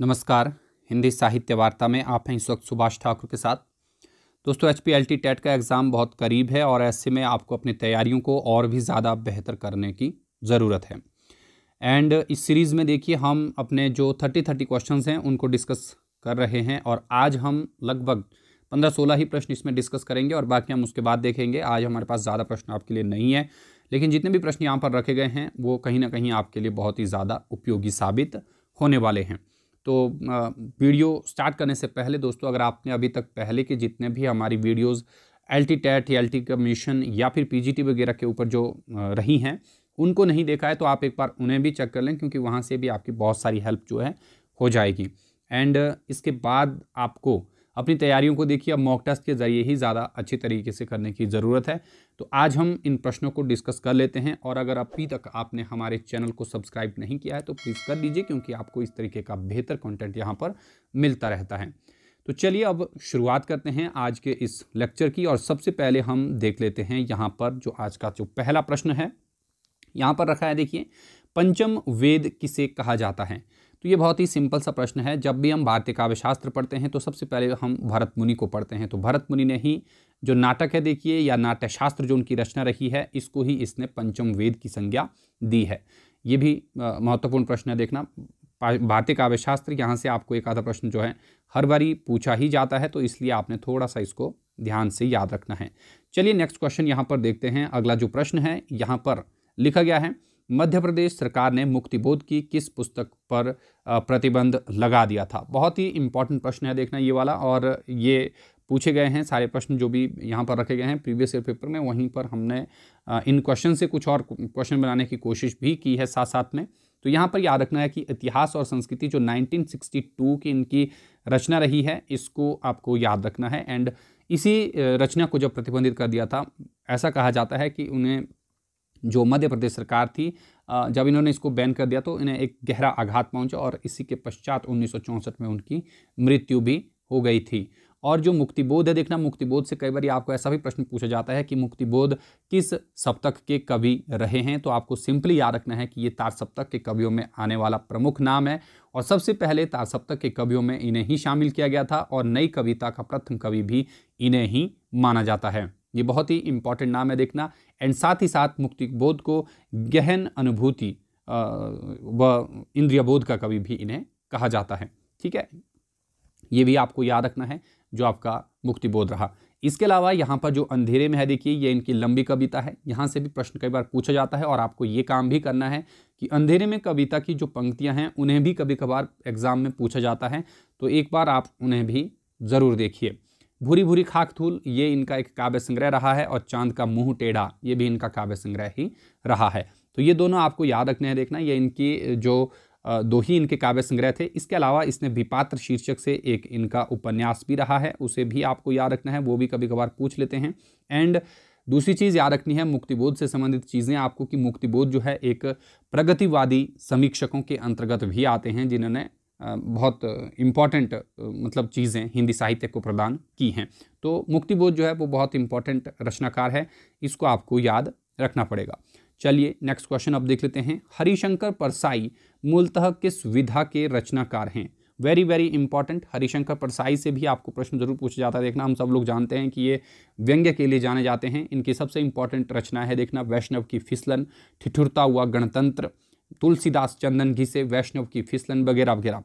नमस्कार हिंदी साहित्य वार्ता में आप हैं इस वक्त सुभाष ठाकुर के साथ दोस्तों एच पी टेट का एग्ज़ाम बहुत करीब है और ऐसे में आपको अपनी तैयारियों को और भी ज़्यादा बेहतर करने की ज़रूरत है एंड इस सीरीज़ में देखिए हम अपने जो थर्टी थर्टी क्वेश्चन हैं उनको डिस्कस कर रहे हैं और आज हम लगभग पंद्रह सोलह ही प्रश्न इसमें डिस्कस करेंगे और बाकी हम उसके बाद देखेंगे आज हमारे पास ज़्यादा प्रश्न आपके लिए नहीं है लेकिन जितने भी प्रश्न यहाँ पर रखे गए हैं वो कहीं ना कहीं आपके लिए बहुत ही ज़्यादा उपयोगी साबित होने वाले हैं तो वीडियो स्टार्ट करने से पहले दोस्तों अगर आपने अभी तक पहले के जितने भी हमारी वीडियोज़ एल टी टेट या एल टी कमीशन या फिर पीजीटी वगैरह के ऊपर जो रही हैं उनको नहीं देखा है तो आप एक बार उन्हें भी चेक कर लें क्योंकि वहाँ से भी आपकी बहुत सारी हेल्प जो है हो जाएगी एंड इसके बाद आपको अपनी तैयारियों को देखिए अब मॉक टेस्ट के ज़रिए ही ज़्यादा अच्छी तरीके से करने की ज़रूरत है तो आज हम इन प्रश्नों को डिस्कस कर लेते हैं और अगर अभी तक आपने हमारे चैनल को सब्सक्राइब नहीं किया है तो प्लीज़ कर लीजिए क्योंकि आपको इस तरीके का बेहतर कंटेंट यहाँ पर मिलता रहता है तो चलिए अब शुरुआत करते हैं आज के इस लेक्चर की और सबसे पहले हम देख लेते हैं यहाँ पर जो आज का जो पहला प्रश्न है यहाँ पर रखा है देखिए पंचम वेद किसे कहा जाता है तो ये बहुत ही सिंपल सा प्रश्न है जब भी हम भारतीय काव्य शास्त्र पढ़ते हैं तो सबसे पहले हम भरत मुनि को पढ़ते हैं तो भरत मुनि ने ही जो नाटक है देखिए या नाट्य शास्त्र जो उनकी रचना रही है इसको ही इसने पंचम वेद की संज्ञा दी है ये भी महत्वपूर्ण प्रश्न है देखना भारतीय काव्य शास्त्र यहाँ से आपको एक आधा प्रश्न जो है हर बारी पूछा ही जाता है तो इसलिए आपने थोड़ा सा इसको ध्यान से याद रखना है चलिए नेक्स्ट क्वेश्चन यहाँ पर देखते हैं अगला जो प्रश्न है यहाँ पर लिखा गया है मध्य प्रदेश सरकार ने मुक्तिबोध की किस पुस्तक पर प्रतिबंध लगा दिया था बहुत ही इम्पॉर्टेंट प्रश्न है देखना ये वाला और ये पूछे गए हैं सारे प्रश्न जो भी यहाँ पर रखे गए हैं प्रीवियस ईयर पेपर में वहीं पर हमने इन क्वेश्चन से कुछ और क्वेश्चन बनाने की कोशिश भी की है साथ साथ में तो यहाँ पर याद रखना है कि इतिहास और संस्कृति जो 1962 की इनकी रचना रही है इसको आपको याद रखना है एंड इसी रचना को जब प्रतिबंधित कर दिया था ऐसा कहा जाता है कि उन्हें जो मध्य प्रदेश सरकार थी जब इन्होंने इसको बैन कर दिया तो इन्हें एक गहरा आघात पहुंचा और इसी के पश्चात उन्नीस में उनकी मृत्यु भी हो गई थी और जो मुक्तिबोध है देखना मुक्तिबोध से कई बार आपको ऐसा भी प्रश्न पूछा जाता है कि मुक्तिबोध किस सप्तक के कवि रहे हैं तो आपको सिंपली याद रखना है कि ये तार सप्तक के कवियों में आने वाला प्रमुख नाम है और सबसे पहले तार सप्तक के कवियों में इन्हें ही शामिल किया गया था और नई कविता का प्रथम कवि भी इन्हें ही माना जाता है ये बहुत ही इंपॉर्टेंट नाम है देखना एंड साथ ही साथ मुक्तिबोध को गहन अनुभूति व इंद्रियबोध का कवि भी इन्हें कहा जाता है ठीक है ये भी आपको याद रखना है जो आपका मुक्ति बोध रहा इसके अलावा यहाँ पर जो अंधेरे में है देखिए ये इनकी लंबी कविता है यहाँ से भी प्रश्न कई बार पूछा जाता है और आपको ये काम भी करना है कि अंधेरे में कविता की जो पंक्तियाँ हैं उन्हें भी कभी कभार एग्जाम में पूछा जाता है तो एक बार आप उन्हें भी ज़रूर देखिए भूरी भूरी खाक थूल ये इनका एक काव्य संग्रह रहा है और चांद का मुँह टेढ़ा ये भी इनका काव्य संग्रह ही रहा है तो ये दोनों आपको याद रखने हैं देखना ये इनकी जो दो ही इनके काव्य संग्रह थे इसके अलावा इसने विपात्र शीर्षक से एक इनका उपन्यास भी रहा है उसे भी आपको याद रखना है वो भी कभी कभार पूछ लेते हैं एंड दूसरी चीज़ याद रखनी है मुक्तिबोध से संबंधित चीज़ें आपको कि मुक्तिबोध जो है एक प्रगतिवादी समीक्षकों के अंतर्गत भी आते हैं जिन्होंने बहुत इम्पॉर्टेंट मतलब चीज़ें हिंदी साहित्य को प्रदान की हैं तो मुक्तिबोध जो है वो बहुत इम्पॉर्टेंट रचनाकार है इसको आपको याद रखना पड़ेगा चलिए नेक्स्ट क्वेश्चन अब देख लेते हैं हरिशंकर परसाई मूलतः किस विधा के रचनाकार हैं very very important Harishankar Parsai से भी आपको प्रश्न जरूर पूछा जाता है देखना हम सब लोग जानते हैं कि ये व्यंग्य के लिए जाने जाते हैं इनकी सबसे इंपॉर्टेंट रचना है देखना वैष्णव की फिसलन ठिठुरता हुआ गणतंत्र तुलसीदास चंदन घी से वैष्णव की फिसलन वगैरह वगैरह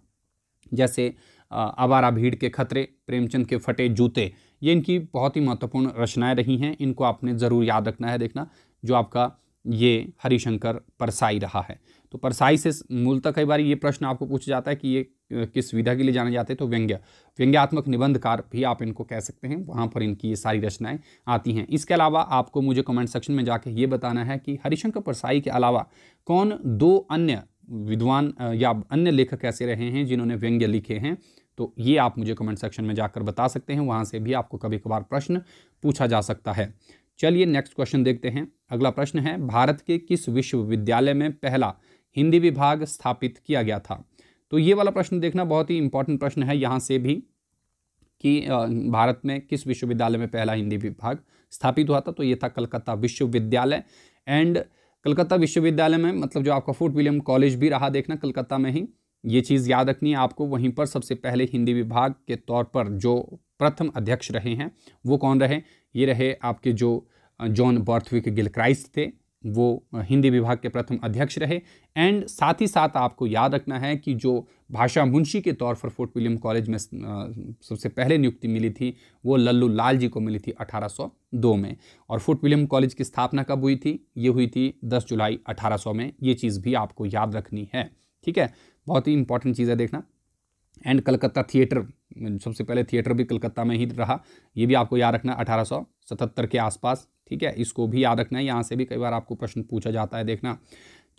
जैसे आवारा भीड़ के खतरे प्रेमचंद के फटे जूते ये इनकी बहुत ही महत्वपूर्ण रचनाएं रही हैं इनको आपने ज़रूर याद रखना है देखना जो आपका ये हरिशंकर परसाई रहा है तो परसाई से मूलतः कई बार ये प्रश्न आपको पूछा जाता है कि ये किस विधा के लिए जाने जाते हैं तो व्यंग्य व्यंग्यात्मक निबंधकार भी आप इनको कह सकते हैं वहाँ पर इनकी ये सारी रचनाएं आती हैं इसके अलावा आपको मुझे कमेंट सेक्शन में जाके ये बताना है कि हरिशंकर परसाई के अलावा कौन दो अन्य विद्वान या अन्य लेखक ऐसे रहे हैं जिन्होंने व्यंग्य लिखे हैं तो ये आप मुझे कमेंट सेक्शन में जाकर बता सकते हैं वहाँ से भी आपको कभी कभार प्रश्न पूछा जा सकता है चलिए नेक्स्ट क्वेश्चन देखते हैं अगला प्रश्न है भारत के किस विश्वविद्यालय में पहला हिंदी विभाग स्थापित किया गया था तो ये वाला प्रश्न देखना बहुत ही इंपॉर्टेंट प्रश्न है यहाँ से भी कि भारत में किस विश्वविद्यालय में पहला हिंदी विभाग स्थापित हुआ था तो ये था कलकत्ता विश्वविद्यालय एंड कलकत्ता विश्वविद्यालय में मतलब जो आपका फोर्ट विलियम कॉलेज भी रहा देखना कलकत्ता में ही ये चीज़ याद रखनी है आपको वहीं पर सबसे पहले हिंदी विभाग के तौर पर जो प्रथम अध्यक्ष रहे हैं वो कौन रहे ये रहे आपके जो जॉन बॉर्थविक गिलक्राइस्ट थे वो हिंदी विभाग के प्रथम अध्यक्ष रहे एंड साथ ही साथ आपको याद रखना है कि जो भाषा मुंशी के तौर पर फोर्ट विलियम कॉलेज में सबसे पहले नियुक्ति मिली थी वो लल्लू लाल जी को मिली थी 1802 में और फोर्ट विलियम कॉलेज की स्थापना कब हुई थी ये हुई थी 10 जुलाई 1800 में ये चीज़ भी आपको याद रखनी है ठीक है बहुत ही इंपॉर्टेंट चीज़ है देखना एंड कलकत्ता थिएटर सबसे पहले थिएटर भी कलकत्ता में ही रहा ये भी आपको याद रखना अठारह के आसपास ठीक है इसको भी याद रखना है यहाँ से भी कई बार आपको प्रश्न पूछा जाता है देखना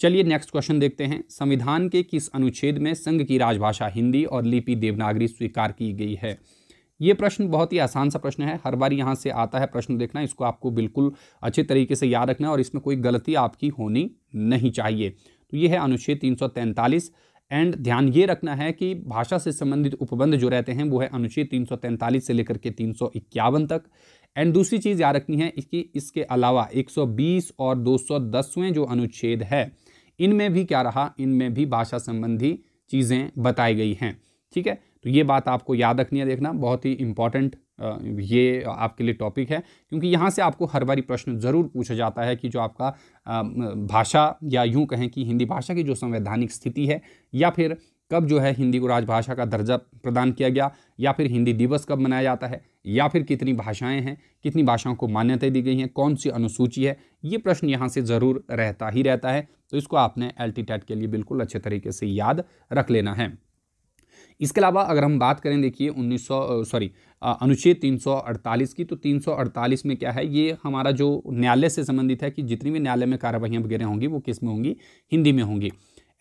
चलिए नेक्स्ट क्वेश्चन देखते हैं संविधान के किस अनुच्छेद में संघ की राजभाषा हिंदी और लिपि देवनागरी स्वीकार की गई है ये प्रश्न बहुत ही आसान सा प्रश्न है हर बार यहाँ से आता है प्रश्न देखना इसको आपको बिल्कुल अच्छे तरीके से याद रखना और इसमें कोई गलती आपकी होनी नहीं चाहिए तो ये है अनुच्छेद तीन एंड ध्यान ये रखना है कि भाषा से संबंधित उपबंध जो रहते हैं वो है अनुच्छेद 343 से लेकर के तीन तक एंड दूसरी चीज़ याद रखनी है कि इसके अलावा 120 और 210वें जो अनुच्छेद है इनमें भी क्या रहा इनमें भी भाषा संबंधी चीज़ें बताई गई हैं ठीक है तो ये बात आपको याद रखनी है देखना बहुत ही इंपॉर्टेंट ये आपके लिए टॉपिक है क्योंकि यहाँ से आपको हर बारी प्रश्न ज़रूर पूछा जाता है कि जो आपका भाषा या यूँ कहें कि हिंदी भाषा की जो संवैधानिक स्थिति है या फिर कब जो है हिंदी को राजभाषा का दर्जा प्रदान किया गया या फिर हिंदी दिवस कब मनाया जाता है या फिर कितनी भाषाएं हैं कितनी भाषाओं को मान्यता दी गई हैं कौन सी अनुसूची है ये प्रश्न यहाँ से ज़रूर रहता ही रहता है तो इसको आपने एल के लिए बिल्कुल अच्छे तरीके से याद रख लेना है इसके अलावा अगर हम बात करें देखिए 1900 सॉरी अनुच्छेद 348 की तो 348 में क्या है ये हमारा जो न्यायालय से संबंधित है कि जितनी भी न्यायालय में कार्रवाइयाँ वगैरह होंगी वो किस में होंगी हिंदी में होंगी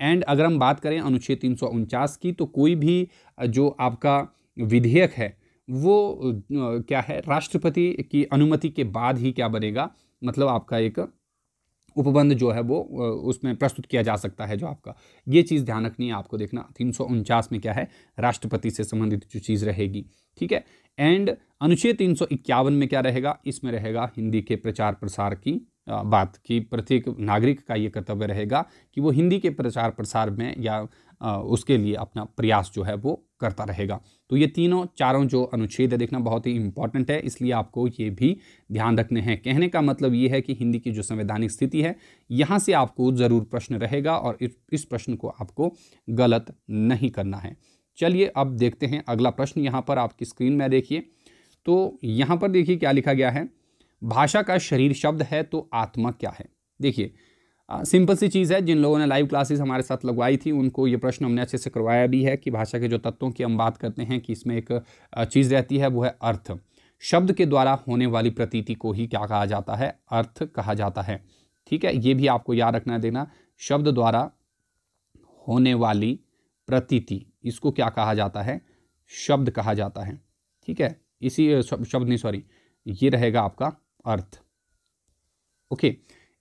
एंड अगर हम बात करें अनुच्छेद तीन की तो कोई भी जो आपका विधेयक है वो क्या है राष्ट्रपति की अनुमति के बाद ही क्या बनेगा मतलब आपका एक उपबंध जो है वो उसमें प्रस्तुत किया जा सकता है जो आपका ये चीज़ ध्यान रखनी है आपको देखना तीन में क्या है राष्ट्रपति से संबंधित जो चीज़ रहेगी ठीक है एंड अनुच्छेद तीन में क्या रहेगा इसमें रहेगा हिंदी के प्रचार प्रसार की बात कि प्रत्येक नागरिक का ये कर्तव्य रहेगा कि वो हिंदी के प्रचार प्रसार में या उसके लिए अपना प्रयास जो है वो करता रहेगा तो ये तीनों चारों जो अनुच्छेद है देखना बहुत ही इंपॉर्टेंट है इसलिए आपको ये भी ध्यान रखने हैं कहने का मतलब ये है कि हिंदी की जो संवैधानिक स्थिति है यहाँ से आपको ज़रूर प्रश्न रहेगा और इस प्रश्न को आपको गलत नहीं करना है चलिए अब देखते हैं अगला प्रश्न यहाँ पर आपकी स्क्रीन में देखिए तो यहाँ पर देखिए क्या लिखा गया है भाषा का शरीर शब्द है तो आत्मा क्या है देखिए सिंपल सी चीज़ है जिन लोगों ने लाइव क्लासेस हमारे साथ लगवाई थी उनको ये प्रश्न हमने अच्छे से करवाया भी है कि भाषा के जो तत्वों की हम बात करते हैं कि इसमें एक चीज़ रहती है वो है अर्थ शब्द के द्वारा होने वाली प्रतीति को ही क्या कहा जाता है अर्थ कहा जाता है ठीक है ये भी आपको याद रखना देना शब्द द्वारा होने वाली प्रतीति इसको क्या कहा जाता है शब्द कहा जाता है ठीक है इसी शब्द नहीं सॉरी ये रहेगा आपका अर्थ ओके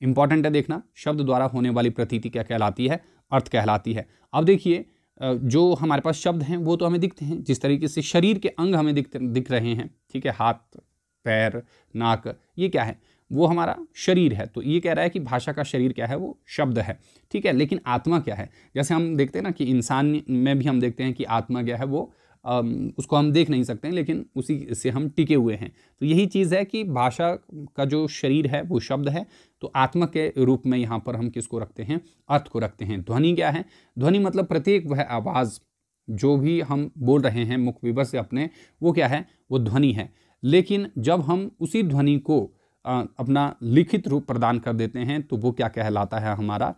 इंपॉर्टेंट है देखना शब्द द्वारा होने वाली प्रतीति क्या कहलाती है अर्थ कहलाती है अब देखिए जो हमारे पास शब्द हैं वो तो हमें दिखते हैं जिस तरीके से शरीर के अंग हमें दिख दिख रहे हैं ठीक है हाथ पैर नाक ये क्या है वो हमारा शरीर है तो ये कह रहा है कि भाषा का शरीर क्या है वो शब्द है ठीक है लेकिन आत्मा क्या है जैसे हम देखते हैं ना कि इंसान में भी हम देखते हैं कि आत्मा क्या है वो उसको हम देख नहीं सकते हैं लेकिन उसी से हम टिके हुए हैं तो यही चीज़ है कि भाषा का जो शरीर है वो शब्द है तो आत्मा के रूप में यहाँ पर हम किसको रखते हैं अर्थ को रखते हैं ध्वनि क्या है ध्वनि मतलब प्रत्येक वह आवाज़ जो भी हम बोल रहे हैं मुख विवर से अपने वो क्या है वो ध्वनि है लेकिन जब हम उसी ध्वनि को अपना लिखित रूप प्रदान कर देते हैं तो वो क्या कहलाता है हमारा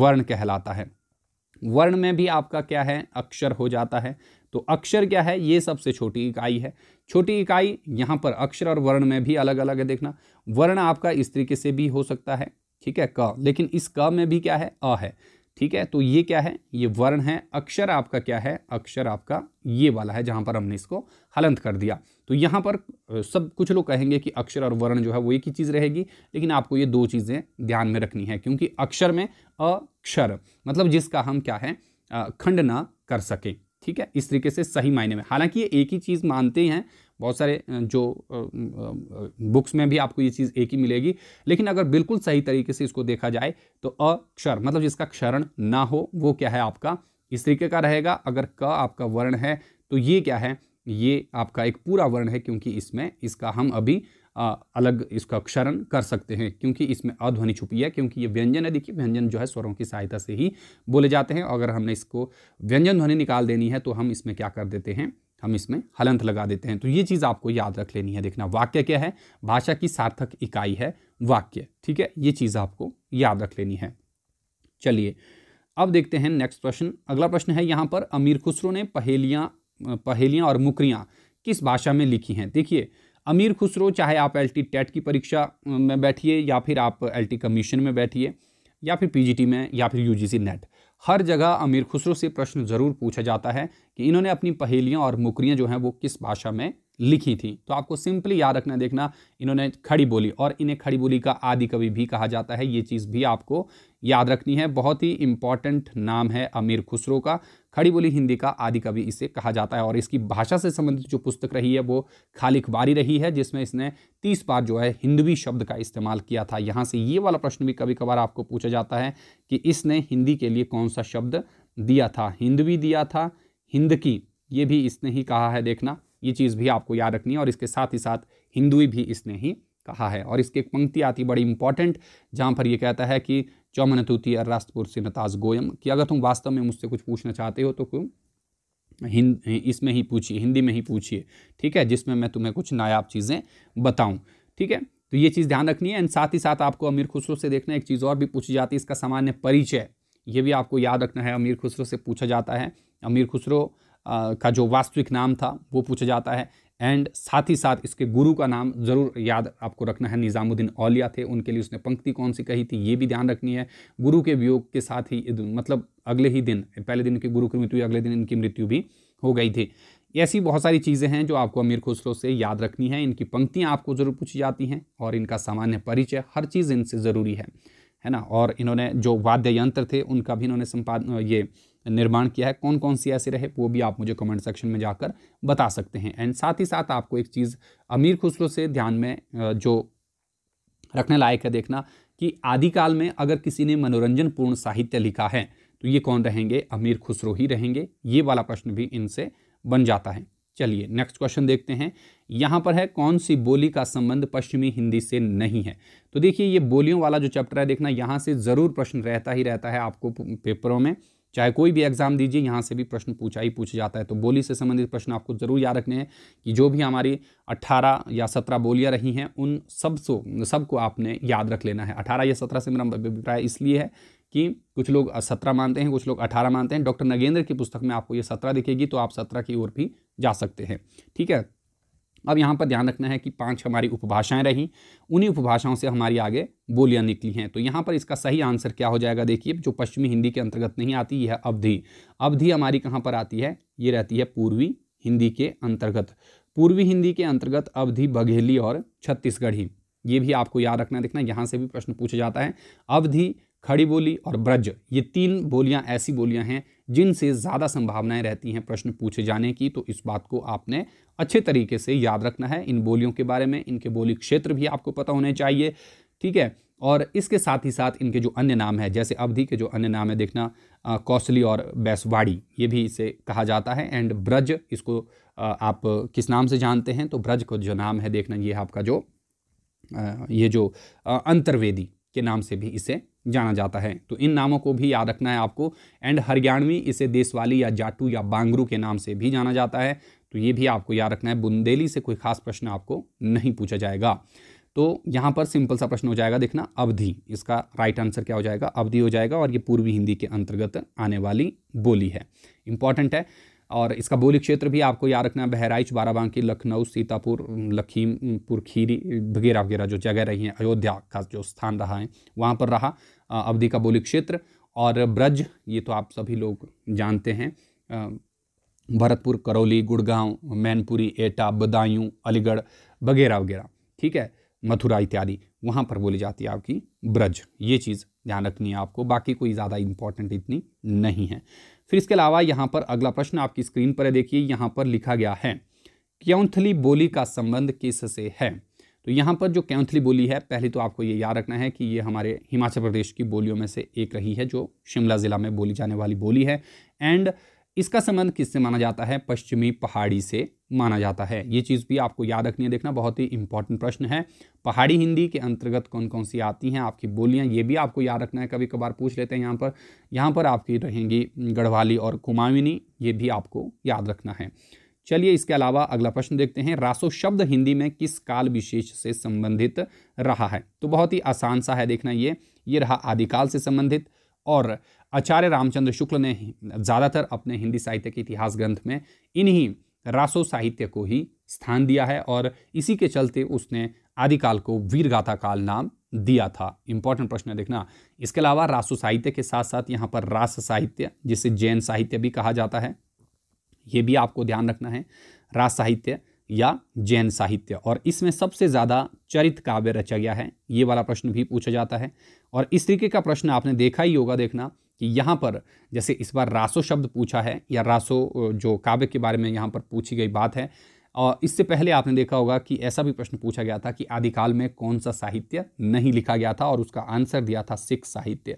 वर्ण कहलाता है वर्ण में भी आपका क्या है अक्षर हो जाता है तो अक्षर क्या है ये सबसे छोटी इकाई है छोटी इकाई यहाँ पर अक्षर और वर्ण में भी अलग अलग है देखना वर्ण आपका इस तरीके से भी हो सकता है ठीक है क लेकिन इस क में भी क्या है अ है ठीक है तो ये क्या है ये वर्ण है अक्षर आपका क्या है अक्षर आपका ये वाला है जहाँ पर हमने इसको हलंत कर दिया तो यहाँ पर सब कुछ लोग कहेंगे कि अक्षर और वर्ण जो है वो एक ही चीज़ रहेगी लेकिन आपको ये दो चीज़ें ध्यान में रखनी है क्योंकि अक्षर में अक्षर मतलब जिसका हम क्या है खंड ना कर सकें ठीक है इस तरीके से सही मायने में हालांकि ये एक ही चीज़ मानते हैं बहुत सारे जो बुक्स में भी आपको ये चीज़ एक ही मिलेगी लेकिन अगर बिल्कुल सही तरीके से इसको देखा जाए तो अक्षर मतलब जिसका क्षरण ना हो वो क्या है आपका इस तरीके का रहेगा अगर क आपका वर्ण है तो ये क्या है ये आपका एक पूरा वर्ण है क्योंकि इसमें इसका हम अभी अलग इसका क्षरण कर सकते हैं क्योंकि इसमें अध्वनि छुपी है क्योंकि ये व्यंजन है देखिए व्यंजन जो है स्वरों की सहायता से ही बोले जाते हैं अगर हमने इसको व्यंजन ध्वनि निकाल देनी है तो हम इसमें क्या कर देते हैं हम इसमें हलंत लगा देते हैं तो ये चीज़ आपको याद रख लेनी है देखना वाक्य क्या है भाषा की सार्थक इकाई है वाक्य ठीक है ये चीज़ आपको याद रख लेनी है चलिए अब देखते हैं नेक्स्ट प्रश्न अगला प्रश्न है यहाँ पर अमीर खुसरो ने पहेलियाँ पहेलियाँ और मुकरियाँ किस भाषा में लिखी हैं देखिए अमीर खुसरो चाहे आप एल टेट की परीक्षा में बैठिए या फिर आप एल कमीशन में बैठिए या फिर टी में या फिर सी नेट हर जगह अमीर खुसरो से प्रश्न ज़रूर पूछा जाता है कि इन्होंने अपनी पहेलियाँ और मुकरियाँ जो हैं वो किस भाषा में लिखी थी तो आपको सिंपली याद रखना देखना इन्होंने खड़ी बोली और इन्हें खड़ी बोली का आदि कवि भी कहा जाता है ये चीज़ भी आपको याद रखनी है बहुत ही इम्पॉर्टेंट नाम है अमीर खुसरो का खड़ी बोली हिंदी का आदि कवि इसे कहा जाता है और इसकी भाषा से संबंधित जो पुस्तक रही है वो खाली अखबारी रही है जिसमें इसने तीस बार जो है हिंदवी शब्द का इस्तेमाल किया था यहाँ से ये वाला प्रश्न भी कभी कभार आपको पूछा जाता है कि इसने हिंदी के लिए कौन सा शब्द दिया था हिंदवी दिया था हिंद की ये भी इसने ही कहा है देखना ये चीज़ भी आपको याद रखनी है और इसके साथ ही साथ हिंदुई भी इसने ही कहा है और इसकी एक पंक्ति आती बड़ी इंपॉर्टेंट जहाँ पर यह कहता है कि चौमन तूती अर्रास्तपुर से नताज गोयम कि अगर तुम वास्तव में मुझसे कुछ पूछना चाहते हो तो तुम हिंद इसमें ही पूछिए हिंदी में ही पूछिए ठीक है जिसमें मैं तुम्हें कुछ नायाब चीज़ें बताऊँ ठीक है तो ये चीज़ ध्यान रखनी है एंड साथ ही साथ आपको अमीर खुसरो से देखना एक चीज़ और भी पूछी जाती है इसका सामान्य परिचय ये भी आपको याद रखना है अमीर खुसरो से पूछा जाता है अमीर खुसरो का जो वास्तविक नाम था वो पूछा जाता है एंड साथ ही साथ इसके गुरु का नाम ज़रूर याद आपको रखना है निज़ामुद्दीन औलिया थे उनके लिए उसने पंक्ति कौन सी कही थी ये भी ध्यान रखनी है गुरु के वियोग के साथ ही मतलब अगले ही दिन पहले दिन के गुरु की मृत्यु अगले दिन इनकी मृत्यु भी हो गई थी ऐसी बहुत सारी चीज़ें हैं जो आपको अमीर खुसरो से याद रखनी है इनकी पंक्तियाँ आपको ज़रूर पूछी जाती हैं और इनका सामान्य परिचय हर चीज़ इनसे ज़रूरी है है ना और इन्होंने जो वाद्य यंत्र थे उनका भी इन्होंने संपादन ये निर्माण किया है कौन कौन सी ऐसे रहे वो भी आप मुझे कमेंट सेक्शन में जाकर बता सकते हैं एंड साथ ही साथ आपको एक चीज़ अमीर खुसरो से ध्यान में जो रखने लायक है देखना कि आदिकाल में अगर किसी ने मनोरंजन पूर्ण साहित्य लिखा है तो ये कौन रहेंगे अमीर खुसरो ही रहेंगे ये वाला प्रश्न भी इनसे बन जाता है चलिए नेक्स्ट क्वेश्चन देखते हैं यहाँ पर है कौन सी बोली का संबंध पश्चिमी हिंदी से नहीं है तो देखिए ये बोलियों वाला जो चैप्टर है देखना यहाँ से ज़रूर प्रश्न रहता ही रहता है आपको पेपरों में चाहे कोई भी एग्ज़ाम दीजिए यहाँ से भी प्रश्न पूछा ही पूछ जाता है तो बोली से संबंधित प्रश्न आपको ज़रूर याद रखने हैं कि जो भी हमारी 18 या 17 बोलियाँ रही हैं उन सब सो सबको आपने याद रख लेना है 18 या 17 से मेरा मतलब अभिप्राय इसलिए है कि कुछ लोग 17 मानते हैं कुछ लोग 18 मानते हैं डॉक्टर नगेंद्र की पुस्तक में आपको ये सत्रह दिखेगी तो आप सत्रह की ओर भी जा सकते हैं ठीक है अब यहाँ पर ध्यान रखना है कि पांच हमारी उपभाषाएं रहीं उन्हीं उपभाषाओं से हमारी आगे बोलियाँ निकली हैं तो यहाँ पर इसका सही आंसर क्या हो जाएगा देखिए जो पश्चिमी हिंदी के अंतर्गत नहीं आती यह अवधि अवधि हमारी कहाँ पर आती है ये रहती है पूर्वी हिंदी के अंतर्गत पूर्वी हिंदी के अंतर्गत अवधि बघेली और छत्तीसगढ़ी ये भी आपको याद रखना देखना यहाँ से भी प्रश्न पूछा जाता है अवधि खड़ी बोली और ब्रज ये तीन बोलियाँ ऐसी बोलियाँ हैं जिनसे ज़्यादा संभावनाएं रहती हैं प्रश्न पूछे जाने की तो इस बात को आपने अच्छे तरीके से याद रखना है इन बोलियों के बारे में इनके बोली क्षेत्र भी आपको पता होने चाहिए ठीक है और इसके साथ ही साथ इनके जो अन्य नाम है जैसे अवधि के जो अन्य नाम है देखना कौसली और बैसवाड़ी ये भी इसे कहा जाता है एंड ब्रज इसको आ, आप किस नाम से जानते हैं तो ब्रज को जो नाम है देखना ये आपका जो आ, ये जो अंतर्वेदी के नाम से भी इसे जाना जाता है तो इन नामों को भी याद रखना है आपको एंड हरियाणवी इसे देशवाली या जाटू या बांगरू के नाम से भी जाना जाता है तो ये भी आपको याद रखना है बुंदेली से कोई खास प्रश्न आपको नहीं पूछा जाएगा तो यहाँ पर सिंपल सा प्रश्न हो जाएगा देखना अवधि इसका राइट आंसर क्या हो जाएगा अवधि हो जाएगा और ये पूर्वी हिंदी के अंतर्गत आने वाली बोली है इंपॉर्टेंट है और इसका बोली क्षेत्र भी आपको याद रखना है बहराइच बाराबांकी लखनऊ सीतापुर लखीमपुर खीरी वगैरह वगैरह जो जगह रही हैं अयोध्या का जो स्थान रहा है वहाँ पर रहा अवधि का बोली क्षेत्र और ब्रज ये तो आप सभी लोग जानते हैं भरतपुर करौली गुड़गांव मैनपुरी एटा बदायूं अलीगढ़ वगैरह वगैरह ठीक है मथुरा इत्यादि वहाँ पर बोली जाती है आपकी ब्रज ये चीज़ ध्यान रखनी है आपको बाकी कोई ज़्यादा इंपॉर्टेंट इतनी नहीं है फिर इसके अलावा यहाँ पर अगला प्रश्न आपकी स्क्रीन पर है देखिए यहाँ पर लिखा गया है क्यौंथली बोली का संबंध किस से है तो यहाँ पर जो कैंथली बोली है पहले तो आपको ये याद रखना है कि ये हमारे हिमाचल प्रदेश की बोलियों में से एक रही है जो शिमला ज़िला में बोली जाने वाली बोली है एंड इसका संबंध किससे माना जाता है पश्चिमी पहाड़ी से माना जाता है ये चीज़ भी आपको याद रखनी है देखना बहुत ही इंपॉर्टेंट प्रश्न है पहाड़ी हिंदी के अंतर्गत कौन कौन सी आती हैं आपकी बोलियां ये भी आपको याद रखना है कभी कभार पूछ लेते हैं यहाँ पर यहाँ पर आपकी रहेंगी गढ़वाली और कुमाविनी ये भी आपको याद रखना है चलिए इसके अलावा अगला प्रश्न देखते हैं रासो शब्द हिंदी में किस काल विशेष से संबंधित रहा है तो बहुत ही आसान सा है देखना ये ये रहा आदिकाल से संबंधित और आचार्य रामचंद्र शुक्ल ने ज़्यादातर अपने हिंदी साहित्य के इतिहास ग्रंथ में इन्हीं रासो साहित्य को ही स्थान दिया है और इसी के चलते उसने आदिकाल को वीरगाथा काल नाम दिया था इंपॉर्टेंट प्रश्न है देखना इसके अलावा रासो साहित्य के साथ साथ यहाँ पर रास साहित्य जिसे जैन साहित्य भी कहा जाता है ये भी आपको ध्यान रखना है रास साहित्य या जैन साहित्य और इसमें सबसे ज़्यादा चरित काव्य रचा गया है ये वाला प्रश्न भी पूछा जाता है और इस तरीके का प्रश्न आपने देखा ही होगा देखना कि यहाँ पर जैसे इस बार रासो शब्द पूछा है या रासो जो काव्य के बारे में यहाँ पर पूछी गई बात है और इससे पहले आपने देखा होगा कि ऐसा भी प्रश्न पूछा गया था कि आदिकाल में कौन सा साहित्य नहीं लिखा गया था और उसका आंसर दिया था सिख साहित्य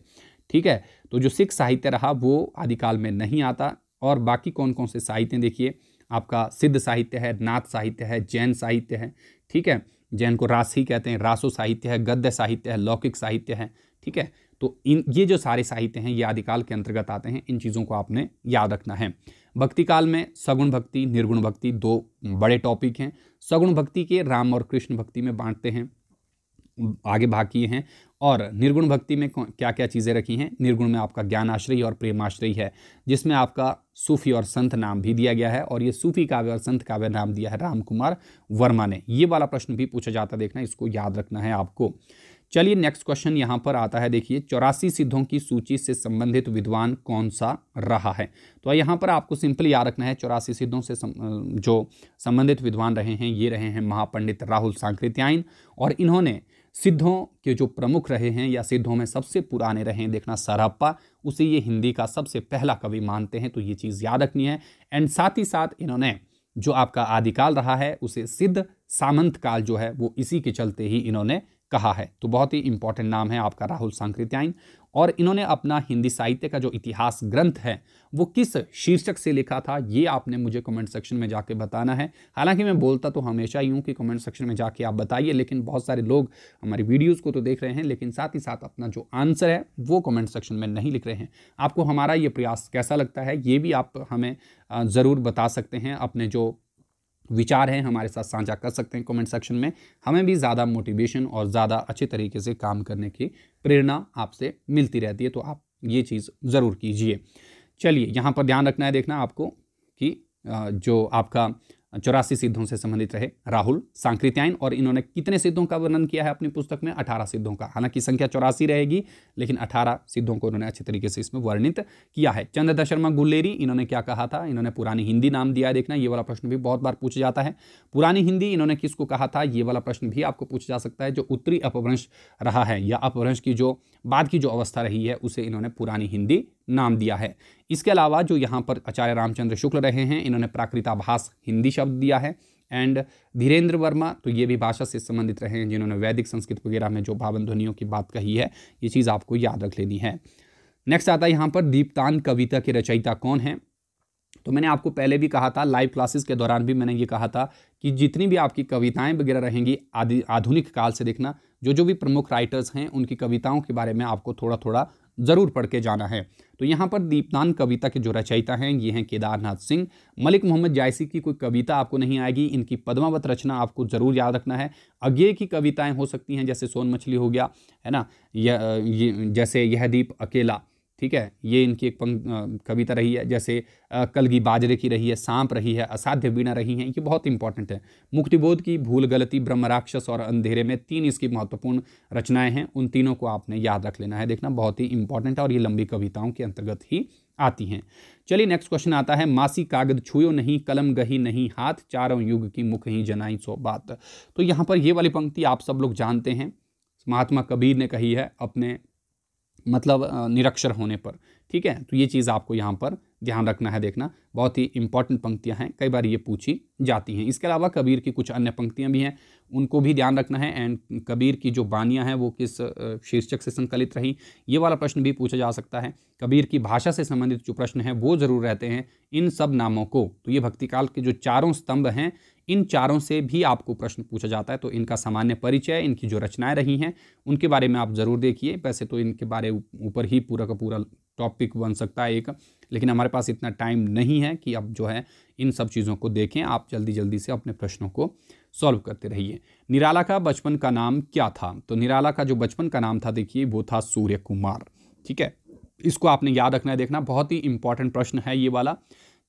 ठीक है तो जो सिख साहित्य रहा वो आदिकाल में नहीं आता और बाकी कौन कौन से साहित्य देखिए आपका सिद्ध साहित्य है नाथ साहित्य है जैन साहित्य है ठीक है जैन को रास ही कहते हैं रासो साहित्य है गद्य साहित्य है लौकिक साहित्य है ठीक है तो इन ये जो सारे साहित्य हैं ये आदिकाल के अंतर्गत आते हैं इन चीज़ों को आपने याद रखना है भक्ति काल में सगुण भक्ति निर्गुण भक्ति दो बड़े टॉपिक हैं सगुण भक्ति के राम और कृष्ण भक्ति में बांटते हैं आगे भाग किए हैं और निर्गुण भक्ति में क्या क्या चीज़ें रखी हैं निर्गुण में आपका ज्ञान आश्रय और प्रेमाश्रय है जिसमें आपका सूफी और संत नाम भी दिया गया है और ये सूफी काव्य और संत काव्य नाम दिया है राम कुमार वर्मा ने ये वाला प्रश्न भी पूछा जाता देखना इसको याद रखना है आपको चलिए नेक्स्ट क्वेश्चन यहाँ पर आता है देखिए चौरासी सिद्धों की सूची से संबंधित विद्वान कौन सा रहा है तो यहाँ पर आपको सिंपल याद रखना है चौरासी सिद्धों से सम, जो संबंधित विद्वान रहे हैं ये रहे हैं महापंडित राहुल सांकृत्यायन और इन्होंने सिद्धों के जो प्रमुख रहे हैं या सिद्धों में सबसे पुराने रहे हैं देखना सराप्पा उसे ये हिंदी का सबसे पहला कवि मानते हैं तो ये चीज़ याद रखनी है एंड साथ ही साथ इन्होंने जो आपका आदिकाल रहा है उसे सिद्ध सामंत काल जो है वो इसी के चलते ही इन्होंने कहा है तो बहुत ही इंपॉर्टेंट नाम है आपका राहुल सांकृत्यायन और इन्होंने अपना हिंदी साहित्य का जो इतिहास ग्रंथ है वो किस शीर्षक से लिखा था ये आपने मुझे कमेंट सेक्शन में जाके बताना है हालांकि मैं बोलता तो हमेशा ही हूँ कि कमेंट सेक्शन में जाके आप बताइए लेकिन बहुत सारे लोग हमारी वीडियोज़ को तो देख रहे हैं लेकिन साथ ही साथ अपना जो आंसर है वो कमेंट सेक्शन में नहीं लिख रहे हैं आपको हमारा ये प्रयास कैसा लगता है ये भी आप हमें ज़रूर बता सकते हैं अपने जो विचार हैं हमारे साथ साझा कर सकते हैं कमेंट सेक्शन में हमें भी ज़्यादा मोटिवेशन और ज़्यादा अच्छे तरीके से काम करने की प्रेरणा आपसे मिलती रहती है तो आप ये चीज़ ज़रूर कीजिए चलिए यहाँ पर ध्यान रखना है देखना आपको कि जो आपका चौरासी सिद्धों से संबंधित रहे राहुल सांकृत्यायन और इन्होंने कितने सिद्धों का वर्णन किया है अपनी पुस्तक में अठारह सिद्धों का हालांकि संख्या चौरासी रहेगी लेकिन अठारह सिद्धों को उन्होंने अच्छे तरीके से इसमें वर्णित किया है चंद्र शर्मा गुल्लेरी इन्होंने क्या कहा था इन्होंने पुरानी हिंदी नाम दिया देखना ये वाला प्रश्न भी बहुत बार पूछा जाता है पुरानी हिंदी इन्होंने किसको कहा था ये वाला प्रश्न भी आपको पूछा जा सकता है जो उत्तरी अपभ्रंश रहा है या अपभ्रंश की जो बाद की जो अवस्था रही है उसे इन्होंने पुरानी हिंदी नाम दिया है इसके अलावा जो यहाँ पर आचार्य रामचंद्र शुक्ल रहे हैं इन्होंने प्राकृताभास हिंदी शब्द दिया है एंड धीरेन्द्र वर्मा तो ये भी भाषा से संबंधित रहे हैं जिन्होंने वैदिक संस्कृत वगैरह में जो भावन ध्वनियों की बात कही है ये चीज़ आपको याद रख लेनी है नेक्स्ट आता है यहाँ पर दीपतान कविता के रचयिता कौन है तो मैंने आपको पहले भी कहा था लाइव क्लासेस के दौरान भी मैंने ये कहा था कि जितनी भी आपकी कविताएं वगैरह रहेंगी आधुनिक काल से देखना जो जो भी प्रमुख राइटर्स हैं उनकी कविताओं के बारे में आपको थोड़ा थोड़ा ज़रूर पढ़ के जाना है तो यहाँ पर दीपदान कविता के जो रचयिता हैं ये हैं केदारनाथ सिंह मलिक मोहम्मद जायसी की कोई कविता आपको नहीं आएगी इनकी पद्मावत रचना आपको ज़रूर याद रखना है अज्ञे की कविताएं हो सकती हैं जैसे सोन मछली हो गया है ना यह जैसे यह दीप अकेला ठीक है ये इनकी एक पंक् कविता रही है जैसे कलगी बाजरे की रही है सांप रही है असाध्य वीणा रही हैं ये बहुत इंपॉर्टेंट है मुक्तिबोध की भूल गलती ब्रह्म राक्षस और अंधेरे में तीन इसकी महत्वपूर्ण रचनाएं हैं उन तीनों को आपने याद रख लेना है देखना बहुत ही इंपॉर्टेंट है और ये लंबी कविताओं के अंतर्गत ही आती हैं चलिए नेक्स्ट क्वेश्चन आता है मासी कागज छुयो नहीं कलम गही नहीं हाथ चारों युग की मुख ही जनाई सो बात तो यहाँ पर ये वाली पंक्ति आप सब लोग जानते हैं महात्मा कबीर ने कही है अपने मतलब निरक्षर होने पर ठीक है तो ये चीज़ आपको यहाँ पर ध्यान रखना है देखना बहुत ही इंपॉर्टेंट पंक्तियां हैं कई बार ये पूछी जाती हैं इसके अलावा कबीर की कुछ अन्य पंक्तियां भी हैं उनको भी ध्यान रखना है एंड कबीर की जो बानियां हैं वो किस शीर्षक से संकलित रहीं ये वाला प्रश्न भी पूछा जा सकता है कबीर की भाषा से संबंधित जो प्रश्न हैं वो ज़रूर रहते हैं इन सब नामों को तो ये भक्तिकाल के जो चारों स्तंभ हैं इन चारों से भी आपको प्रश्न पूछा जाता है तो इनका सामान्य परिचय इनकी जो रचनाएं रही हैं उनके बारे में आप ज़रूर देखिए वैसे तो इनके बारे ऊपर ही पूरा का पूरा टॉपिक बन सकता है एक लेकिन हमारे पास इतना टाइम नहीं है कि आप जो है इन सब चीज़ों को देखें आप जल्दी जल्दी से अपने प्रश्नों को सॉल्व करते रहिए निराला का बचपन का नाम क्या था तो निराला का जो बचपन का नाम था देखिए वो था सूर्य कुमार ठीक है इसको आपने याद रखना है देखना बहुत ही इंपॉर्टेंट प्रश्न है ये वाला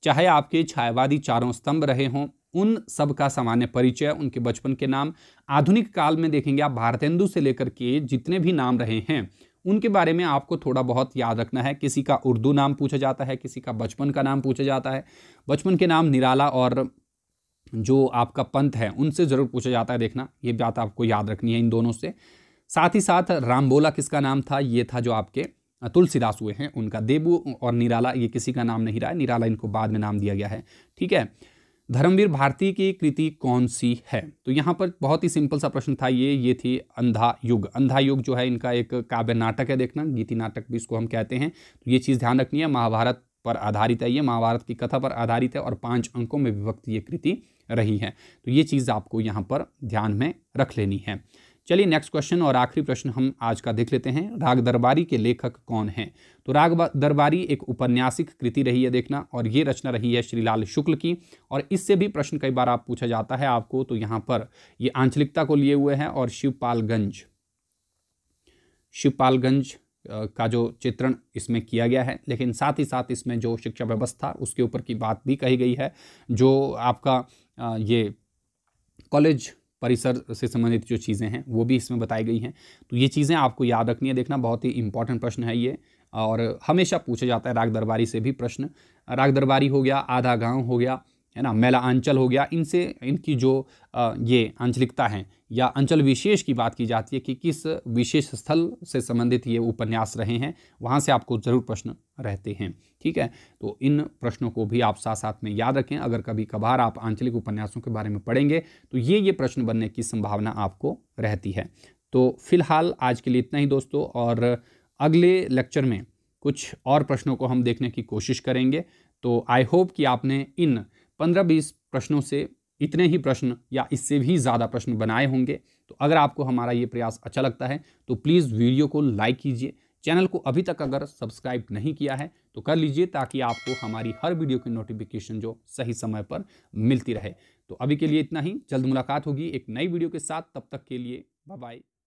चाहे आपके छायावादी चारों स्तंभ रहे हों उन सब का सामान्य परिचय उनके बचपन के नाम आधुनिक काल में देखेंगे आप भारतेंदु से लेकर के जितने भी नाम रहे हैं उनके बारे में आपको थोड़ा बहुत याद रखना है किसी का उर्दू नाम पूछा जाता है किसी का बचपन का नाम पूछा जाता है बचपन के नाम निराला और जो आपका पंथ है उनसे ज़रूर पूछा जाता है देखना ये बात आपको याद रखनी है इन दोनों से साथ ही साथ रामबोला किसका नाम था ये था जो आपके तुलसीदास हुए हैं उनका देबू और निराला ये किसी का नाम नहीं रहा है निराला इनको बाद में नाम दिया गया है ठीक है धर्मवीर भारती की कृति कौन सी है तो यहाँ पर बहुत ही सिंपल सा प्रश्न था ये ये थी अंधा युग अंधा युग जो है इनका एक काव्य नाटक है देखना गीति नाटक भी इसको हम कहते हैं तो ये चीज़ ध्यान रखनी है महाभारत पर आधारित है ये महाभारत की कथा पर आधारित है और पांच अंकों में विभक्त ये कृति रही है तो ये चीज़ आपको यहाँ पर ध्यान में रख लेनी है चलिए नेक्स्ट क्वेश्चन और आखिरी प्रश्न हम आज का देख लेते हैं राग दरबारी के लेखक कौन हैं तो राग दरबारी एक उपन्यासिक कृति रही है देखना और ये रचना रही है श्रीलाल शुक्ल की और इससे भी प्रश्न कई बार आप पूछा जाता है आपको तो यहाँ पर ये आंचलिकता को लिए हुए हैं और शिवपालगंज शिवपालगंज का जो चित्रण इसमें किया गया है लेकिन साथ ही साथ इसमें जो शिक्षा व्यवस्था उसके ऊपर की बात भी कही गई है जो आपका ये कॉलेज परिसर से संबंधित जो चीज़ें हैं वो भी इसमें बताई गई हैं तो ये चीज़ें आपको याद रखनी है देखना बहुत ही इंपॉर्टेंट प्रश्न है ये और हमेशा पूछा जाता है राग दरबारी से भी प्रश्न राग दरबारी हो गया आधा गांव हो गया है ना मेला आंचल हो गया इनसे इनकी जो ये आंचलिकता है या अंचल विशेष की बात की जाती है कि किस विशेष स्थल से संबंधित ये उपन्यास रहे हैं वहाँ से आपको ज़रूर प्रश्न रहते हैं ठीक है तो इन प्रश्नों को भी आप साथ साथ में याद रखें अगर कभी कभार आप आंचलिक उपन्यासों के बारे में पढ़ेंगे तो ये ये प्रश्न बनने की संभावना आपको रहती है तो फिलहाल आज के लिए इतना ही दोस्तों और अगले लेक्चर में कुछ और प्रश्नों को हम देखने की कोशिश करेंगे तो आई होप कि आपने इन पंद्रह बीस प्रश्नों से इतने ही प्रश्न या इससे भी ज़्यादा प्रश्न बनाए होंगे तो अगर आपको हमारा ये प्रयास अच्छा लगता है तो प्लीज़ वीडियो को लाइक कीजिए चैनल को अभी तक अगर सब्सक्राइब नहीं किया है तो कर लीजिए ताकि आपको हमारी हर वीडियो की नोटिफिकेशन जो सही समय पर मिलती रहे तो अभी के लिए इतना ही जल्द मुलाकात होगी एक नई वीडियो के साथ तब तक के लिए बाय